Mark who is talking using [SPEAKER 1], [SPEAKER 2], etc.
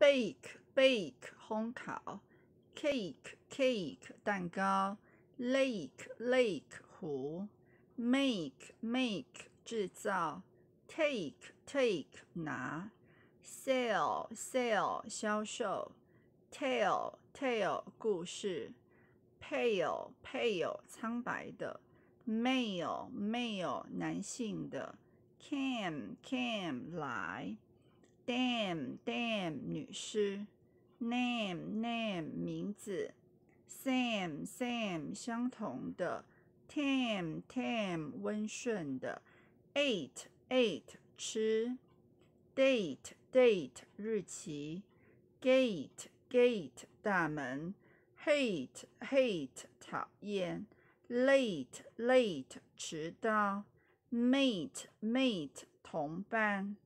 [SPEAKER 1] bake bake 烘烤，cake cake 蛋糕，lake lake 湖，make make 制造，take take 拿，sale sell, 销售，tale tale 故事，pale pale 苍白的，male male 男性的，cam cam 来。dam dam 女尸，name name 名字，same same 相同的 t a m t a m 温顺的，eat eat 吃，date date 日期，gate gate 大门，hate hate 讨厌，late late 迟到，mate mate 同伴。